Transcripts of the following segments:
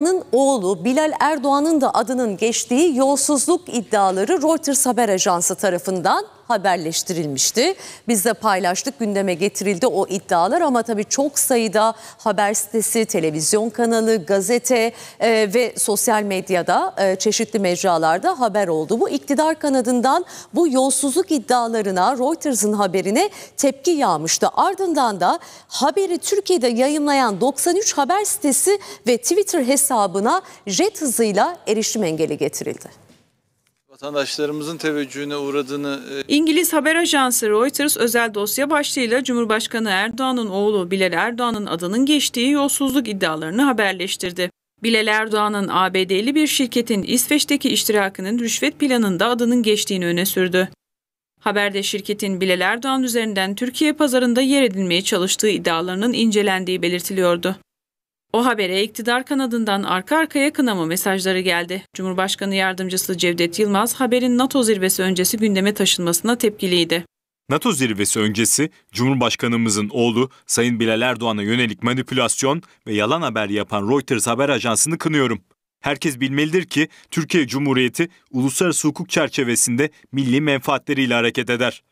Erdoğan'ın oğlu Bilal Erdoğan'ın da adının geçtiği yolsuzluk iddiaları Reuters haber ajansı tarafından haberleştirilmişti. Biz de paylaştık gündeme getirildi o iddialar ama tabii çok sayıda haber sitesi, televizyon kanalı, gazete e, ve sosyal medyada e, çeşitli mecralarda haber oldu. Bu iktidar kanadından bu yolsuzluk iddialarına Reuters'ın haberine tepki yağmıştı. Ardından da haberi Türkiye'de yayınlayan 93 haber sitesi ve Twitter hesabına jet hızıyla erişim engeli getirildi vatandaşlarımızın teveccühüne uğradığını... E, İngiliz haber ajansı Reuters özel dosya başlığıyla Cumhurbaşkanı Erdoğan'ın oğlu Bilal Erdoğan'ın adının geçtiği yolsuzluk iddialarını haberleştirdi. Bilal Erdoğan'ın ABD'li bir şirketin İsveç'teki iştirakının rüşvet planında adının geçtiğini öne sürdü. Haberde şirketin Bilal Erdoğan üzerinden Türkiye pazarında yer edinmeye çalıştığı iddialarının incelendiği belirtiliyordu. O habere iktidar kanadından arka arkaya kınama mesajları geldi. Cumhurbaşkanı yardımcısı Cevdet Yılmaz haberin NATO zirvesi öncesi gündeme taşınmasına tepkiliydi. NATO zirvesi öncesi Cumhurbaşkanımızın oğlu Sayın Bilal Erdoğan'a yönelik manipülasyon ve yalan haber yapan Reuters haber ajansını kınıyorum. Herkes bilmelidir ki Türkiye Cumhuriyeti uluslararası hukuk çerçevesinde milli menfaatleriyle hareket eder.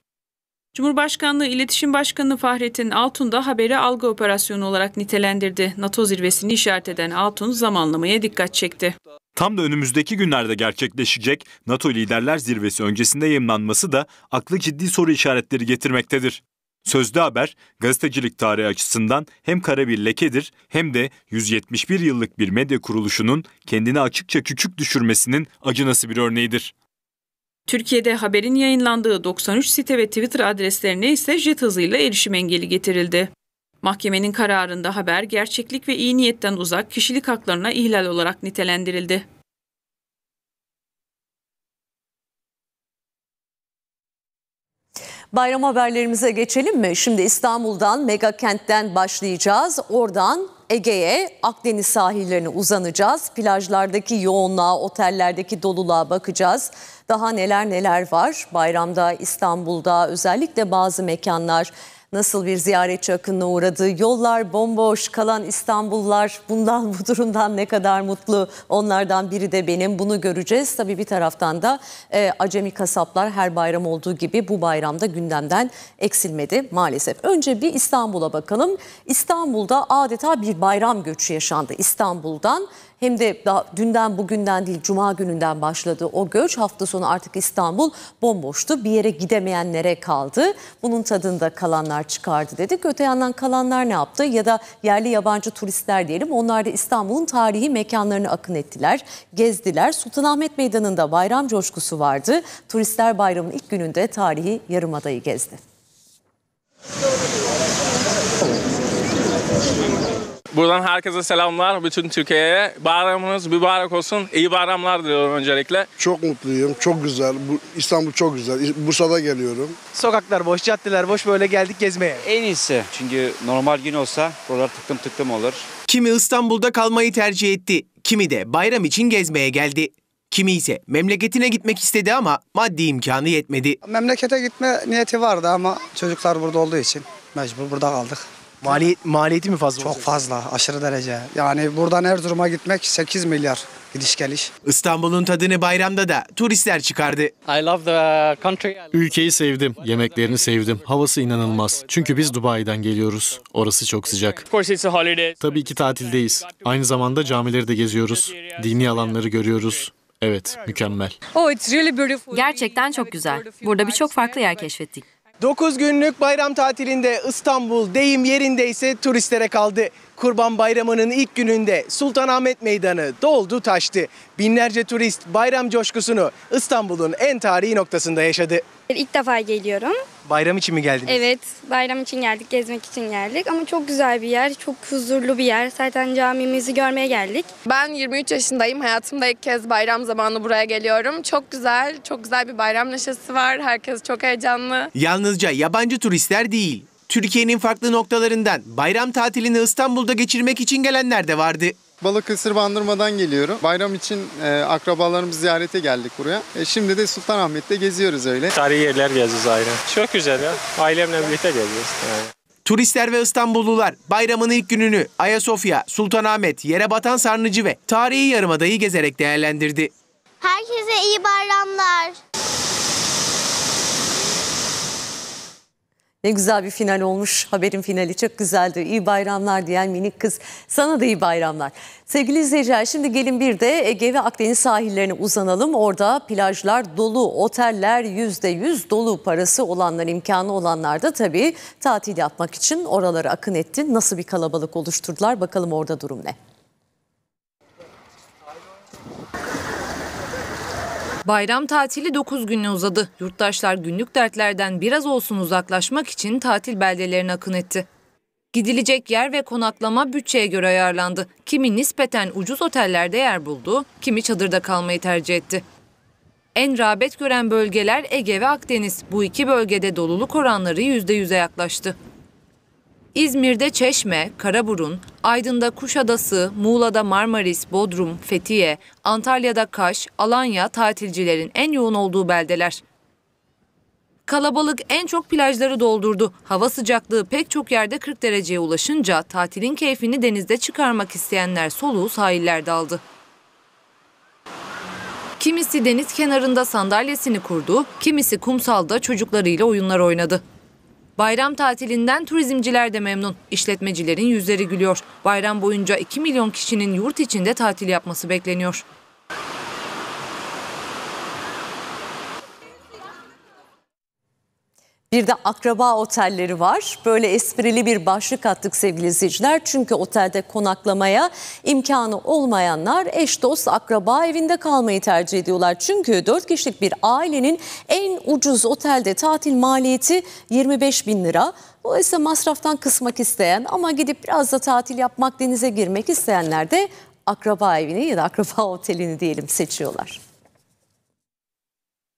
Cumhurbaşkanlığı İletişim Başkanı Fahrettin Altun da haberi algı operasyonu olarak nitelendirdi. NATO zirvesini işaret eden Altun zamanlamaya dikkat çekti. Tam da önümüzdeki günlerde gerçekleşecek NATO Liderler Zirvesi öncesinde yayınlanması da aklı ciddi soru işaretleri getirmektedir. Sözde haber gazetecilik tarihi açısından hem kara bir lekedir hem de 171 yıllık bir medya kuruluşunun kendini açıkça küçük düşürmesinin acınası bir örneğidir. Türkiye'de haberin yayınlandığı 93 site ve Twitter adreslerine ise jet hızıyla erişim engeli getirildi. Mahkemenin kararında haber gerçeklik ve iyi niyetten uzak kişilik haklarına ihlal olarak nitelendirildi. Bayram haberlerimize geçelim mi? Şimdi İstanbul'dan, mega kentten başlayacağız. Oradan Ege'ye, Akdeniz sahillerine uzanacağız. Plajlardaki yoğunluğa, otellerdeki doluluğa bakacağız. Daha neler neler var. Bayramda İstanbul'da özellikle bazı mekanlar Nasıl bir ziyaretçi akınına uğradı? Yollar bomboş kalan İstanbullar. bundan bu durumdan ne kadar mutlu? Onlardan biri de benim. Bunu göreceğiz. Tabii bir taraftan da e, acemi kasaplar her bayram olduğu gibi bu bayramda gündemden eksilmedi maalesef. Önce bir İstanbul'a bakalım. İstanbul'da adeta bir bayram göçü yaşandı. İstanbul'dan hem de daha dünden bugünden değil cuma gününden başladı o göç. Hafta sonu artık İstanbul bomboştu. Bir yere gidemeyenlere kaldı. Bunun tadında kalanlar çıkardı dedik. Öte yandan kalanlar ne yaptı? Ya da yerli yabancı turistler diyelim. Onlar da İstanbul'un tarihi mekanlarını akın ettiler, gezdiler. Sultanahmet Meydanı'nda bayram coşkusu vardı. Turistler bayramın ilk gününde tarihi Yarımada'yı gezdi. Buradan herkese selamlar bütün Türkiye'ye. Bayramınız mübarek olsun. İyi bayramlar diliyorum öncelikle. Çok mutluyum. Çok güzel. Bu, İstanbul çok güzel. Bursa'da geliyorum. Sokaklar boş, caddeler boş. Böyle geldik gezmeye. En iyisi. Çünkü normal gün olsa buralar tıklım tıklım olur. Kimi İstanbul'da kalmayı tercih etti. Kimi de bayram için gezmeye geldi. Kimi ise memleketine gitmek istedi ama maddi imkanı yetmedi. Memlekete gitme niyeti vardı ama çocuklar burada olduğu için mecbur burada kaldık. Maliyet, maliyeti mi fazla? Çok olacak? fazla, aşırı derece. Yani buradan Erzurum'a gitmek 8 milyar gidiş geliş. İstanbul'un tadını bayramda da turistler çıkardı. I love the country. Ülkeyi sevdim, yemeklerini sevdim. Havası inanılmaz. Çünkü biz Dubai'den geliyoruz. Orası çok sıcak. course it's a holiday. Tabii ki tatildeyiz. Aynı zamanda camileri de geziyoruz. Dini alanları görüyoruz. Evet, mükemmel. Oh, it's really beautiful. Gerçekten çok güzel. Burada birçok farklı yer keşfettik. 9 günlük bayram tatilinde İstanbul deyim yerindeyse turistlere kaldı. Kurban Bayramı'nın ilk gününde Sultanahmet Meydanı doldu taştı. Binlerce turist bayram coşkusunu İstanbul'un en tarihi noktasında yaşadı. İlk defa geliyorum. Bayram için mi geldiniz? Evet, bayram için geldik, gezmek için geldik. Ama çok güzel bir yer, çok huzurlu bir yer. Zaten camimizi görmeye geldik. Ben 23 yaşındayım. Hayatımda ilk kez bayram zamanı buraya geliyorum. Çok güzel, çok güzel bir bayram neşesi var. Herkes çok heyecanlı. Yalnızca yabancı turistler değil, Türkiye'nin farklı noktalarından bayram tatilini İstanbul'da geçirmek için gelenler de vardı. Balıkesir Bandırma'dan geliyorum. Bayram için e, akrabalarımızı ziyarete geldik buraya. E, şimdi de Sultanahmet'te geziyoruz öyle. Tarihi yerler geziyoruz ayrı. Çok güzel ya. Ailemle birlikte geziyoruz. Yani. Turistler ve İstanbullular bayramın ilk gününü Ayasofya, Sultanahmet, Yerebatan Sarnıcı ve tarihi yarımadayı gezerek değerlendirdi. Herkese iyi bayramlar. Ne güzel bir final olmuş. Haberin finali çok güzeldi. İyi bayramlar diyen minik kız. Sana da iyi bayramlar. Sevgili izleyiciler şimdi gelin bir de Ege ve Akdeniz sahillerine uzanalım. Orada plajlar dolu, oteller %100 dolu parası olanlar, imkanı olanlar da tabii tatil yapmak için oralara akın etti. Nasıl bir kalabalık oluşturdular bakalım orada durum ne? Bayram tatili 9 güne uzadı. Yurttaşlar günlük dertlerden biraz olsun uzaklaşmak için tatil beldelerine akın etti. Gidilecek yer ve konaklama bütçeye göre ayarlandı. Kimi nispeten ucuz otellerde yer buldu, kimi çadırda kalmayı tercih etti. En rağbet gören bölgeler Ege ve Akdeniz. Bu iki bölgede doluluk oranları %100'e yaklaştı. İzmir'de Çeşme, Karaburun, Aydın'da Kuşadası, Muğla'da Marmaris, Bodrum, Fethiye, Antalya'da Kaş, Alanya tatilcilerin en yoğun olduğu beldeler. Kalabalık en çok plajları doldurdu. Hava sıcaklığı pek çok yerde 40 dereceye ulaşınca tatilin keyfini denizde çıkarmak isteyenler soluğu sahillerde aldı. Kimisi deniz kenarında sandalyesini kurdu, kimisi kumsalda çocuklarıyla oyunlar oynadı. Bayram tatilinden turizmciler de memnun. İşletmecilerin yüzleri gülüyor. Bayram boyunca 2 milyon kişinin yurt içinde tatil yapması bekleniyor. Bir de akraba otelleri var. Böyle esprili bir başlık attık sevgili izleyiciler. Çünkü otelde konaklamaya imkanı olmayanlar eş dost akraba evinde kalmayı tercih ediyorlar. Çünkü 4 kişilik bir ailenin en ucuz otelde tatil maliyeti 25 bin lira. Bu ise masraftan kısmak isteyen ama gidip biraz da tatil yapmak, denize girmek isteyenler de akraba evini ya da akraba otelini diyelim seçiyorlar.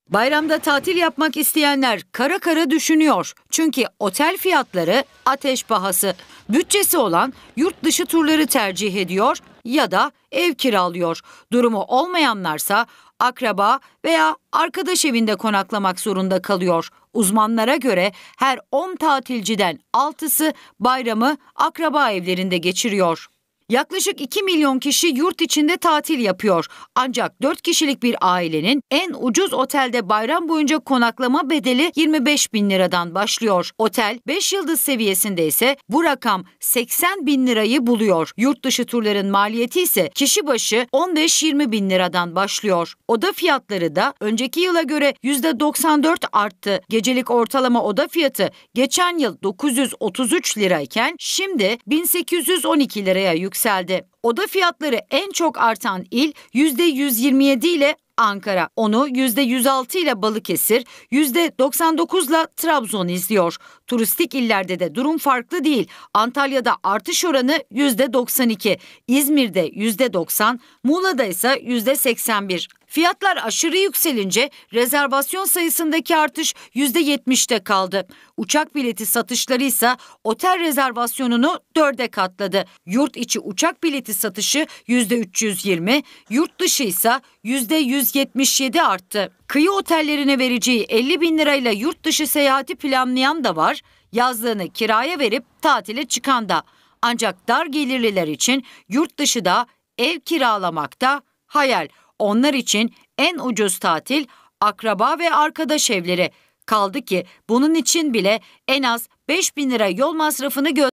Bayramda tatil yapmak isteyenler kara kara düşünüyor. Çünkü otel fiyatları ateş pahası. Bütçesi olan yurt dışı turları tercih ediyor ya da ev kiralıyor. Durumu olmayanlarsa akraba veya arkadaş evinde konaklamak zorunda kalıyor. Uzmanlara göre her 10 tatilciden 6'sı bayramı akraba evlerinde geçiriyor. Yaklaşık 2 milyon kişi yurt içinde tatil yapıyor. Ancak 4 kişilik bir ailenin en ucuz otelde bayram boyunca konaklama bedeli 25 bin liradan başlıyor. Otel 5 yıldız seviyesinde ise bu rakam 80 bin lirayı buluyor. Yurt dışı turların maliyeti ise kişi başı 15-20 bin liradan başlıyor. Oda fiyatları da önceki yıla göre %94 arttı. Gecelik ortalama oda fiyatı geçen yıl 933 lirayken şimdi 1812 liraya yükseldi yükseldi. Oda fiyatları en çok artan il %127 ile Ankara. Onu %106 ile Balıkesir, %99 ile Trabzon izliyor. Turistik illerde de durum farklı değil. Antalya'da artış oranı %92, İzmir'de %90, Muğla'da ise %81. Fiyatlar aşırı yükselince rezervasyon sayısındaki artış %70'te kaldı. Uçak bileti satışları ise otel rezervasyonunu dörde katladı. Yurt içi uçak bileti satışı %320, yurt dışı ise %177 arttı. Kıyı otellerine vereceği 50 bin lirayla yurt dışı seyahati planlayan da var, yazlığını kiraya verip tatile çıkan da. Ancak dar gelirliler için yurt dışı da ev kiralamak da hayal. Onlar için en ucuz tatil akraba ve arkadaş evleri. Kaldı ki bunun için bile en az 5 bin lira yol masrafını gö